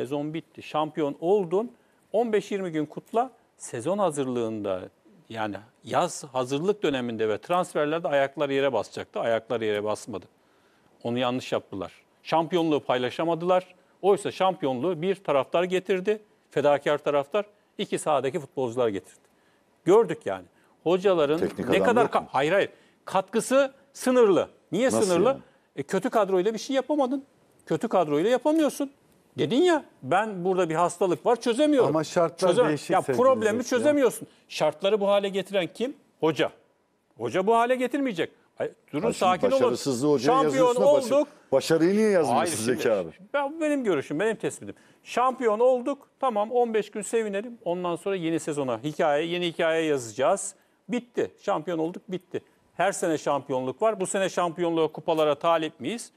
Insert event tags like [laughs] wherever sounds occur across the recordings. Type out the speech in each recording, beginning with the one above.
Sezon bitti. Şampiyon oldun. 15-20 gün kutla. Sezon hazırlığında yani yaz hazırlık döneminde ve transferlerde ayaklar yere basacaktı. Ayaklar yere basmadı. Onu yanlış yaptılar. Şampiyonluğu paylaşamadılar. Oysa şampiyonluğu bir taraftar getirdi. Fedakar taraftar. iki sahadaki futbolcular getirdi. Gördük yani. Hocaların Teknik ne kadar ka- hayır hayır katkısı sınırlı. Niye Nasıl sınırlı? Yani? E, kötü kadroyla bir şey yapamadın. Kötü kadroyla yapamıyorsun. Dedin ya ben burada bir hastalık var çözemiyorum. Ama şartlar Çözemem. değişik. Ya problemi çözemiyorsun. Ya. Şartları bu hale getiren kim? Hoca. Hoca bu hale getirmeyecek. Ay, durun ha, sakin olun. Şampiyon olduk. Başarı, başarıyı niye yazmıyorsun Zeki abi? Ben, benim görüşüm, benim tespitim. Şampiyon olduk. Tamam 15 gün sevinelim. Ondan sonra yeni sezona hikaye, yeni hikaye yazacağız. Bitti. Şampiyon olduk, bitti. Her sene şampiyonluk var. Bu sene şampiyonluğa kupalara talip miyiz?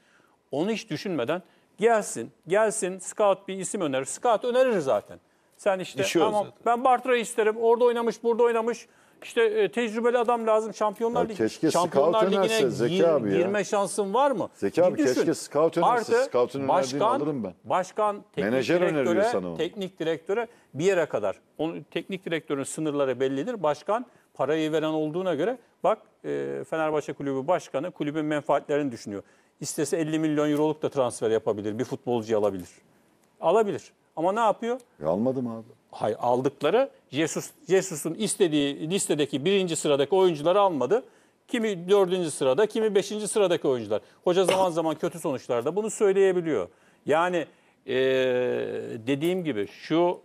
Onu hiç düşünmeden Gelsin, gelsin scout bir isim önerir. Scout önerir zaten. Sen işte tamam. zaten. ben Bartra isterim. Orada oynamış, burada oynamış. İşte e, tecrübeli adam lazım. Şampiyonlar Ligi. Keşke Şampiyonlar Ligi'ne önerse Zeki gir, abi ya. girme şansın var mı? Zeki Bir abi düşün. keşke scout önerse. Scout'un önerdiğini alırım ben. başkan teknik direktöre, sana onu. teknik direktöre bir yere kadar. Onun teknik direktörün sınırları bellidir. Başkan parayı veren olduğuna göre bak e, Fenerbahçe Kulübü Başkanı kulübün menfaatlerini düşünüyor. İstese 50 milyon euroluk da transfer yapabilir. Bir futbolcu alabilir. Alabilir. Ama ne yapıyor? E almadım abi. Hayır aldıkları Jesus, Jesus'un istediği listedeki birinci sıradaki oyuncuları almadı. Kimi dördüncü sırada, kimi beşinci sıradaki oyuncular. Hoca zaman zaman kötü sonuçlarda bunu söyleyebiliyor. Yani e, dediğim gibi şunu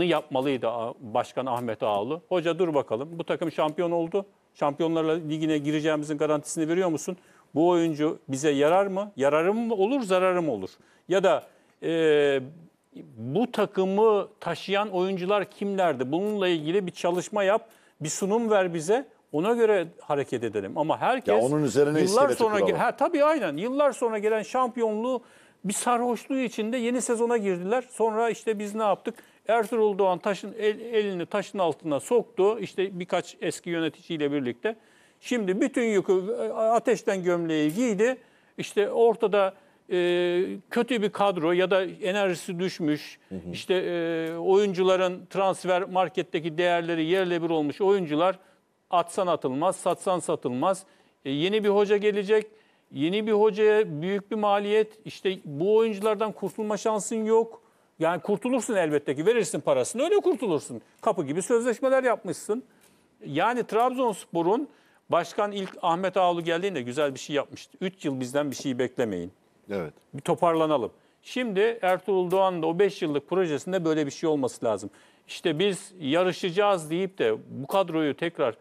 e, yapmalıydı Başkan Ahmet Ağalı. Hoca dur bakalım bu takım şampiyon oldu. Şampiyonlarla ligine gireceğimizin garantisini veriyor musun? Bu oyuncu bize yarar mı? Yararım mı olur, zararım olur? Ya da e, bu takımı taşıyan oyuncular kimlerdi? Bununla ilgili bir çalışma yap, bir sunum ver bize. Ona göre hareket edelim. Ama herkes ya onun üzerine yıllar sonra kuralım. ha tabii aynen yıllar sonra gelen şampiyonluğu bir sarhoşluğu içinde yeni sezona girdiler. Sonra işte biz ne yaptık? Ertuğrul Doğan taşın el, elini taşın altına soktu. İşte birkaç eski yöneticiyle birlikte Şimdi bütün yükü e, ateşten gömleği giydi. İşte ortada e, kötü bir kadro ya da enerjisi düşmüş, hı hı. işte e, oyuncuların transfer marketteki değerleri yerle bir olmuş oyuncular atsan atılmaz, satsan satılmaz. E, yeni bir hoca gelecek, yeni bir hocaya büyük bir maliyet, işte bu oyunculardan kurtulma şansın yok. Yani kurtulursun elbette ki verirsin parasını öyle kurtulursun. Kapı gibi sözleşmeler yapmışsın. Yani Trabzonspor'un Başkan ilk Ahmet Ağaoğlu geldiğinde güzel bir şey yapmıştı. 3 yıl bizden bir şey beklemeyin. Evet. Bir toparlanalım. Şimdi Ertuğrul Doğan da o 5 yıllık projesinde böyle bir şey olması lazım. İşte biz yarışacağız deyip de bu kadroyu tekrar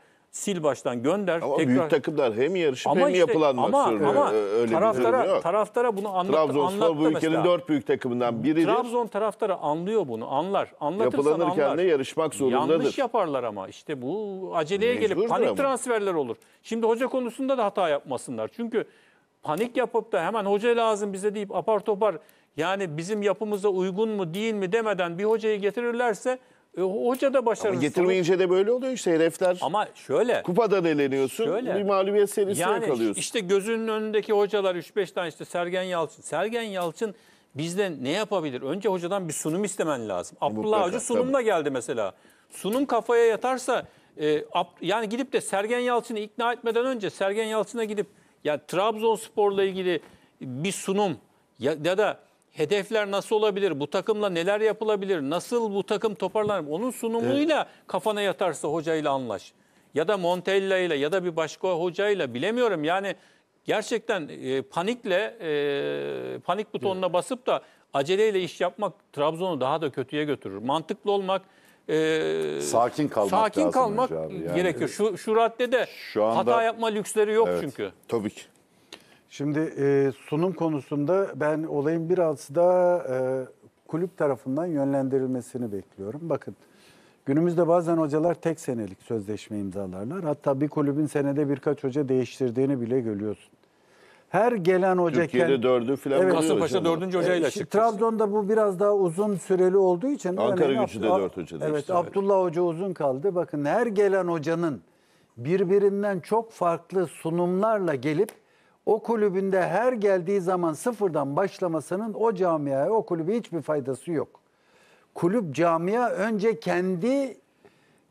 sil baştan gönder. Ama tekrar... büyük takımlar hem yarışıp ama hem işte, yapılanmak ama, sürüyor. Ama e, Öyle taraftara, bir taraftara bunu anlat, Trabzonspor bu ülkenin dört büyük takımından biridir. Trabzon taraftarı anlıyor bunu, anlar. Anlatırsan Yapılanırken anlar. de yarışmak zorundadır. Yanlış yaparlar ama işte bu aceleye Mecbur gelip panik ama. transferler olur. Şimdi hoca konusunda da hata yapmasınlar. Çünkü panik yapıp da hemen hoca lazım bize deyip apar topar yani bizim yapımıza uygun mu değil mi demeden bir hocayı getirirlerse e, hoca da başarısız. Ama getirmeyince de böyle oluyor işte hedefler. Ama şöyle. kupada deleniyorsun. Şöyle, bir mağlubiyet serisi yani kalıyorsun. işte gözünün önündeki hocalar 3-5 tane işte Sergen Yalçın. Sergen Yalçın bizden ne yapabilir? Önce hocadan bir sunum istemen lazım. Abdullah Avcı sunumla tabii. geldi mesela. Sunum kafaya yatarsa e, yani gidip de Sergen Yalçın'ı ikna etmeden önce Sergen Yalçın'a gidip ya yani Trabzonspor'la ilgili bir sunum ya, ya da hedefler nasıl olabilir? Bu takımla neler yapılabilir? Nasıl bu takım toparlanır? Onun sunumuyla evet. kafana yatarsa hocayla anlaş. Ya da Montella ile ya da bir başka hocayla bilemiyorum. Yani gerçekten e, panikle e, panik butonuna evet. basıp da aceleyle iş yapmak Trabzon'u daha da kötüye götürür. Mantıklı olmak e, sakin kalmak sakin kalmak gerekiyor. Şu şu raddede şu anda, hata yapma lüksleri yok evet, çünkü. Tabii ki. Şimdi e, sunum konusunda ben olayın biraz da e, kulüp tarafından yönlendirilmesini bekliyorum. Bakın günümüzde bazen hocalar tek senelik sözleşme imzalarlar. Hatta bir kulübün senede birkaç hoca değiştirdiğini bile görüyorsun. Her gelen hoca... Türkiye'de kend- dördü filan Evet. Kasımpaşa dördüncü hocayla e, Şimdi çıktı. Trabzon'da bu biraz daha uzun süreli olduğu için. Ankara Hemen gücü de dört hoca değişti, evet. Abdullah Hoca uzun kaldı. Bakın her gelen hocanın birbirinden çok farklı sunumlarla gelip o kulübünde her geldiği zaman sıfırdan başlamasının o camiaya, o kulübe hiçbir faydası yok. Kulüp camia önce kendi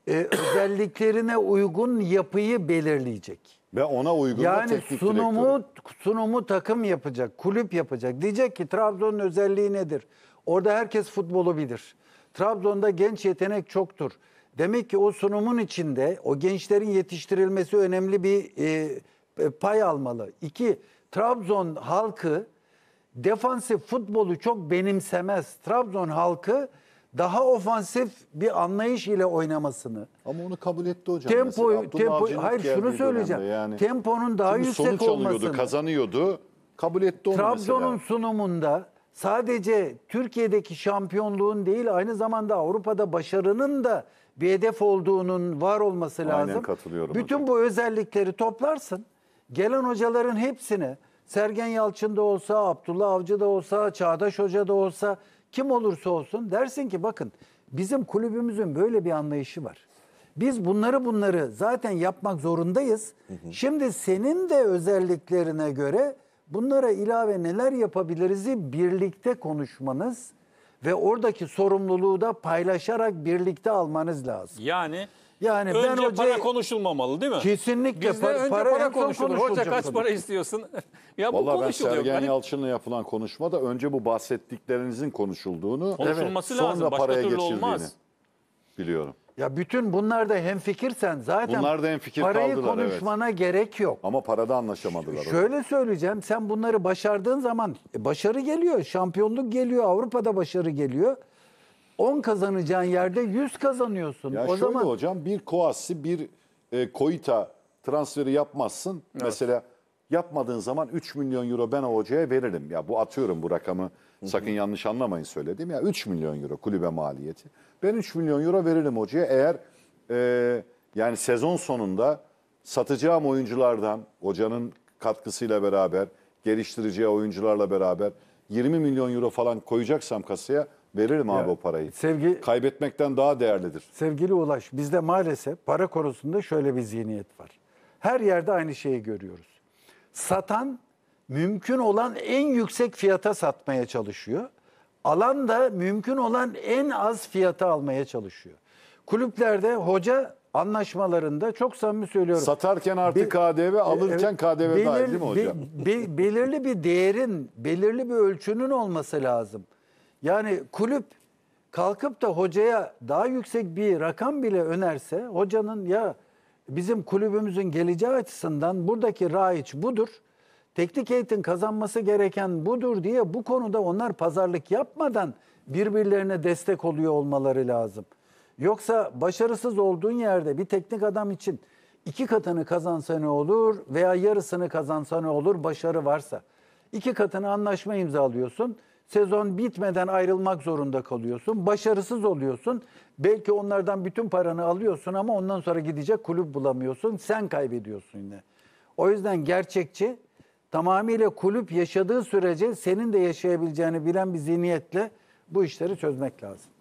e, özelliklerine uygun yapıyı belirleyecek. Ve ona uygun yani teknik sunumu direktörü. sunumu takım yapacak, kulüp yapacak. Diyecek ki Trabzon'un özelliği nedir? Orada herkes futbolu bilir. Trabzon'da genç yetenek çoktur. Demek ki o sunumun içinde o gençlerin yetiştirilmesi önemli bir e, e, pay almalı. İki, Trabzon halkı defansif futbolu çok benimsemez. Trabzon halkı daha ofansif bir anlayış ile oynamasını. Ama onu kabul etti hocam. Tempo, tempo hayır şunu söyleyeceğim. Yani. Temponun daha Şimdi yüksek sonuç olmasını. Sonuç kazanıyordu. Kabul etti onu Trabzon'un sunumunda sadece Türkiye'deki şampiyonluğun değil aynı zamanda Avrupa'da başarının da bir hedef olduğunun var olması lazım. Aynen katılıyorum. Bütün hocam. bu özellikleri toplarsın. Gelen hocaların hepsini Sergen Yalçın da olsa, Abdullah Avcı da olsa, Çağdaş Hoca da olsa kim olursa olsun dersin ki bakın bizim kulübümüzün böyle bir anlayışı var. Biz bunları bunları zaten yapmak zorundayız. Hı hı. Şimdi senin de özelliklerine göre bunlara ilave neler yapabiliriz'i birlikte konuşmanız ve oradaki sorumluluğu da paylaşarak birlikte almanız lazım. Yani yani önce ben hocayı... para konuşulmamalı değil mi? Kesinlikle Bizde para, önce para, para konuşulur. Hoca kaç para istiyorsun? [laughs] ya bu Vallahi konuşuluyor. ben Sergen yani... Yalçın'la yapılan konuşma da önce bu bahsettiklerinizin konuşulduğunu, Konuşulması evet, lazım. sonra Başka paraya geçildiğini olmaz. biliyorum. Ya bütün bunlar da hem hemfikirsen zaten bunlar da hemfikir parayı kaldılar, konuşmana evet. gerek yok. Ama parada anlaşamadılar. Ş şöyle söyleyeceğim sen bunları başardığın zaman e, başarı geliyor, şampiyonluk geliyor, Avrupa'da başarı geliyor. 10 kazanacağın yerde 100 kazanıyorsun. Ya o şöyle zaman hocam bir koasi bir e, koita transferi yapmazsın. Evet. Mesela yapmadığın zaman 3 milyon euro ben o hocaya veririm. Ya bu atıyorum bu rakamı Hı -hı. sakın yanlış anlamayın söyledim. Ya 3 milyon euro kulübe maliyeti. Ben 3 milyon euro veririm hocaya eğer e, yani sezon sonunda satacağım oyunculardan hocanın katkısıyla beraber geliştireceği oyuncularla beraber 20 milyon euro falan koyacaksam kasaya Veririm abi o parayı. Sevgi, Kaybetmekten daha değerlidir. sevgili Ulaş bizde maalesef para konusunda şöyle bir zihniyet var. Her yerde aynı şeyi görüyoruz. Satan mümkün olan en yüksek fiyata satmaya çalışıyor. Alan da mümkün olan en az fiyata almaya çalışıyor. Kulüplerde hoca anlaşmalarında çok samimi söylüyorum. Satarken artı Bir- KDV, alırken Evet, KDV dahil değil mi hocam? be- be- belirli bir değerin, belirli bir ölçünün olması lazım. Yani kulüp kalkıp da hocaya daha yüksek bir rakam bile önerse hocanın ya bizim kulübümüzün geleceği açısından buradaki raiç budur. Teknik eğitim kazanması gereken budur diye bu konuda onlar pazarlık yapmadan birbirlerine destek oluyor olmaları lazım. Yoksa başarısız olduğun yerde bir teknik adam için iki katını kazansa ne olur veya yarısını kazansa ne olur başarı varsa. iki katını anlaşma imzalıyorsun. Sezon bitmeden ayrılmak zorunda kalıyorsun. Başarısız oluyorsun. Belki onlardan bütün paranı alıyorsun ama ondan sonra gidecek kulüp bulamıyorsun. Sen kaybediyorsun yine. O yüzden gerçekçi tamamıyla kulüp yaşadığı sürece senin de yaşayabileceğini bilen bir zihniyetle bu işleri çözmek lazım.